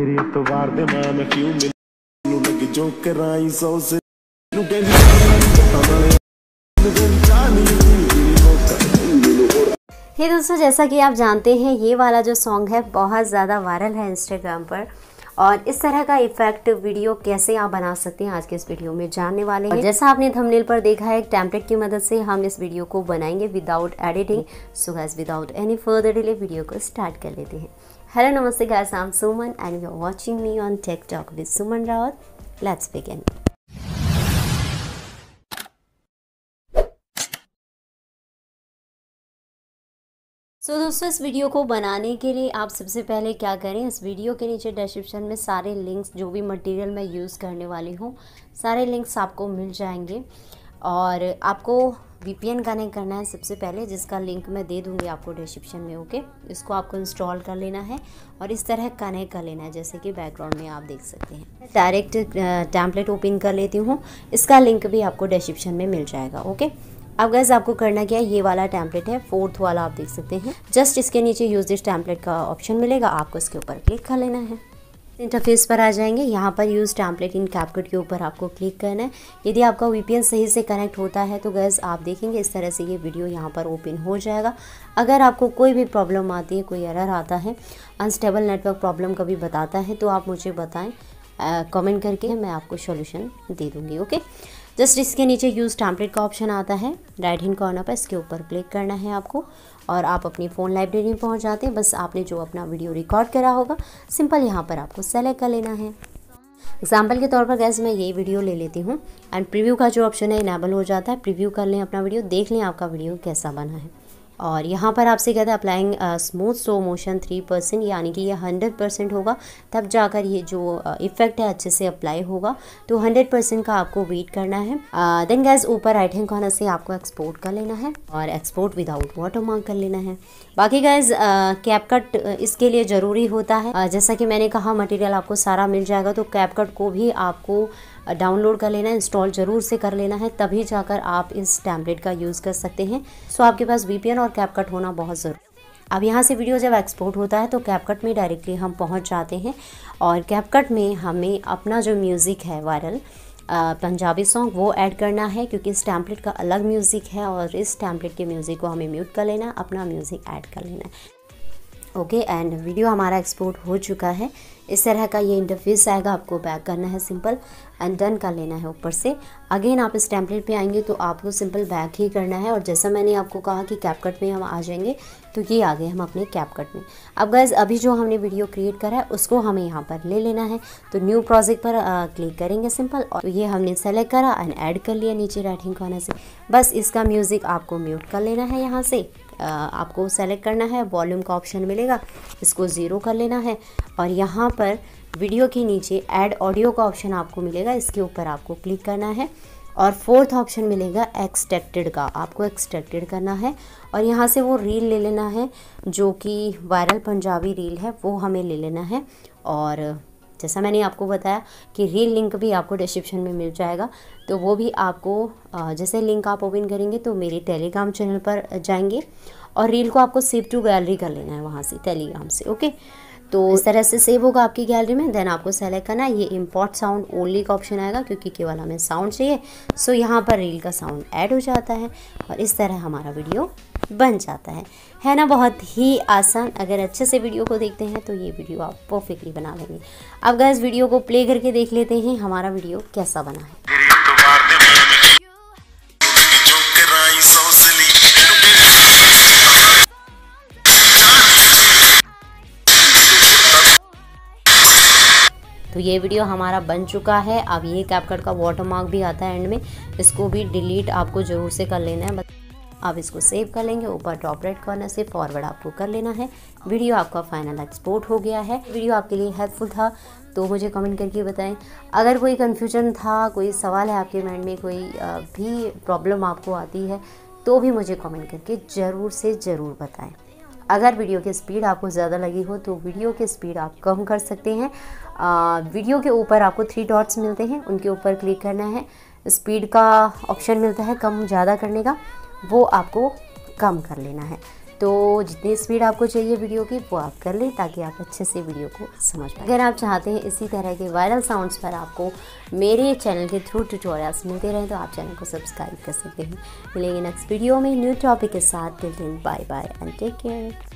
ਦੇ ਮਾਂ ਮੈਂ ਮੈਨੂੰ ਲੱਗ ਜੋ ਕਰਾਈ ਸੇ ਨੂੰ ਕਹਿੰਦੀ हे दोस्तों जैसा कि आप जानते हैं ये वाला जो सॉन्ग है बहुत ज़्यादा वायरल है इंस्टाग्राम पर और इस तरह का इफेक्ट वीडियो कैसे आप बना सकते हैं आज के इस वीडियो में जानने वाले हैं जैसा आपने थंबनेल पर देखा है एक की मदद से हम इस वीडियो को बनाएंगे without editing so guys without any further delay video को स्टार्ट कर लेते हैं हेलो नमस्ते guys I'm Suman and you are watching me on Tech Talk with Suman Rawat let's begin so so, दोस्तों इस वीडियो को बनाने के लिए आप सबसे पहले क्या करें इस वीडियो के नीचे डिस्क्रिप्शन में सारे लिंक्स जो भी मटेरियल मैं यूज़ करने वाली हूँ सारे लिंक्स आपको मिल जाएंगे और आपको वी कनेक्ट करना है सबसे पहले जिसका लिंक मैं दे दूँगी आपको डिस्क्रिप्शन में ओके इसको आपको इंस्टॉल कर लेना है और इस तरह कनेक्ट कर लेना है जैसे कि बैकग्राउंड में आप देख सकते हैं डायरेक्ट टैंपलेट ओपन कर लेती हूँ इसका लिंक भी आपको डिस्क्रिप्शन में मिल जाएगा ओके अब गैस आपको करना क्या है ये वाला टैम्पलेट है फोर्थ वाला आप देख सकते हैं जस्ट इसके नीचे यूज़ दिस टैंपलेट का ऑप्शन मिलेगा आपको इसके ऊपर क्लिक कर लेना है इंटरफेस पर आ जाएंगे यहाँ पर यूज़ टैम्पलेट इन कैपकट के ऊपर आपको क्लिक करना है यदि आपका वीपीएन सही से कनेक्ट होता है तो गैस आप देखेंगे इस तरह से ये वीडियो यहाँ पर ओपन हो जाएगा अगर आपको कोई भी प्रॉब्लम आती है कोई एरर आता है अनस्टेबल नेटवर्क प्रॉब्लम कभी बताता है तो आप मुझे बताएँ कमेंट करके मैं आपको सोल्यूशन दे दूँगी ओके जस्ट इसके नीचे यूज़ टैम्पलेट का ऑप्शन आता है राइट हैंड कॉर्नर पर इसके ऊपर क्लिक करना है आपको और आप अपनी फ़ोन लाइब्रेरी में पहुँच जाते हैं बस आपने जो अपना वीडियो रिकॉर्ड करा होगा सिंपल यहाँ पर आपको सेलेक्ट कर लेना है एग्जाम्पल के तौर पर गैस मैं ये वीडियो ले लेती हूँ एंड प्रीव्यू का जो ऑप्शन है इनेबल हो जाता है प्रीव्यू कर लें अपना वीडियो देख लें आपका वीडियो कैसा बना है और यहाँ पर आपसे कहता है applying smooth slow motion three percent यानी कि ये हंड्रेड परसेंट होगा तब जाकर ये जो इफ़ेक्ट uh, है अच्छे से अप्लाई होगा तो हंड्रेड परसेंट का आपको वेट करना है देन uh, गैस ऊपर राइट हैंड कॉर्नर से आपको एक्सपोर्ट कर लेना है और एक्सपोर्ट विदाउट वाटर मार्क कर लेना है बाकी गैस कैप कट इसके लिए ज़रूरी होता है uh, जैसा कि मैंने कहा मटेरियल आपको सारा मिल जाएगा तो कैप कट को भी आपको डाउनलोड कर लेना है इंस्टॉल ज़रूर से कर लेना है तभी जाकर आप इस टैबलेट का यूज़ कर सकते हैं सो आपके पास वी और कैपकट होना बहुत ज़रूरी अब यहाँ से वीडियो जब एक्सपोर्ट होता है तो कैपकट में डायरेक्टली हम पहुँच जाते हैं और कैपकट में हमें अपना जो म्यूज़िक है वायरल पंजाबी सॉन्ग वो ऐड करना है क्योंकि इस टैम्पलेट का अलग म्यूज़िक है और इस टैम्पलेट के म्यूज़िक को हमें म्यूट कर लेना अपना म्यूज़िक ऐड कर लेना है ओके एंड वीडियो हमारा एक्सपोर्ट हो चुका है इस तरह का ये इंटरफेस आएगा आपको बैक करना है सिंपल एंड डन कर लेना है ऊपर से अगेन आप इस टेम्पलेट पे आएंगे तो आपको सिंपल बैक ही करना है और जैसा मैंने आपको कहा कि कैपकट में हम आ जाएंगे तो ये आ गए हम अपने कैपकट में अब गैज़ अभी जो हमने वीडियो क्रिएट करा है उसको हमें यहाँ पर ले लेना है तो न्यू प्रोजेक्ट पर आ, क्लिक करेंगे सिंपल और तो ये हमने सेलेक्ट करा एंड ऐड कर लिया नीचे राइटिंग हैंड कॉर्नर से बस इसका म्यूज़िक आपको म्यूट कर लेना है यहाँ से आपको सेलेक्ट करना है वॉल्यूम का ऑप्शन मिलेगा इसको ज़ीरो कर लेना है और यहाँ पर वीडियो के नीचे ऐड ऑडियो का ऑप्शन आपको मिलेगा इसके ऊपर आपको क्लिक करना है और फोर्थ ऑप्शन मिलेगा एक्सट्रैक्टेड का आपको एक्सट्रैक्टेड करना है और यहाँ से वो रील ले लेना है जो कि वायरल पंजाबी रील है वो हमें ले लेना है और जैसा मैंने आपको बताया कि रील लिंक भी आपको डिस्क्रिप्शन में मिल जाएगा तो वो भी आपको जैसे लिंक आप ओपन करेंगे तो मेरे टेलीग्राम चैनल पर जाएंगे और रील को आपको सेव टू गैलरी कर लेना है वहाँ से टेलीग्राम से ओके तो इस तरह से सेव होगा आपकी गैलरी में देन आपको सेलेक्ट करना है ये इम्पोर्ट साउंड ओनली का ऑप्शन आएगा क्योंकि केवल हमें साउंड चाहिए सो यहाँ पर रील का साउंड ऐड हो जाता है और इस तरह हमारा वीडियो बन जाता है है ना बहुत ही आसान अगर अच्छे से वीडियो को देखते हैं तो ये वीडियो आप परफेक्टली बना लेंगे अब इस वीडियो को प्ले करके देख लेते हैं हमारा वीडियो कैसा बना है तो ये वीडियो हमारा बन चुका है अब ये कैपकट का वाटर मार्क भी आता है एंड में इसको भी डिलीट आपको ज़रूर से कर लेना है आप इसको सेव कर लेंगे ऊपर टॉप राइट कॉर्नर से फॉरवर्ड आपको कर लेना है वीडियो आपका फाइनल एक्सपोर्ट हो गया है वीडियो आपके लिए हेल्पफुल था तो मुझे कमेंट करके बताएं अगर कोई कन्फ्यूजन था कोई सवाल है आपके माइंड में कोई भी प्रॉब्लम आपको आती है तो भी मुझे कमेंट करके ज़रूर से ज़रूर बताएं अगर वीडियो की स्पीड आपको ज़्यादा लगी हो तो वीडियो की स्पीड आप कम कर सकते हैं आ, वीडियो के ऊपर आपको थ्री डॉट्स मिलते हैं उनके ऊपर क्लिक करना है स्पीड का ऑप्शन मिलता है कम ज़्यादा करने का वो आपको कम कर लेना है तो जितनी स्पीड आपको चाहिए वीडियो की वो आप कर लें ताकि आप अच्छे से वीडियो को समझ पाए अगर आप चाहते हैं इसी तरह के वायरल साउंड्स पर आपको मेरे चैनल के थ्रू ट्यूटोरियल्स मिलते रहें तो आप चैनल को सब्सक्राइब कर सकते हैं मिलेंगे नेक्स्ट वीडियो में न्यू टॉपिक के साथ दिल दिन bye bye and take care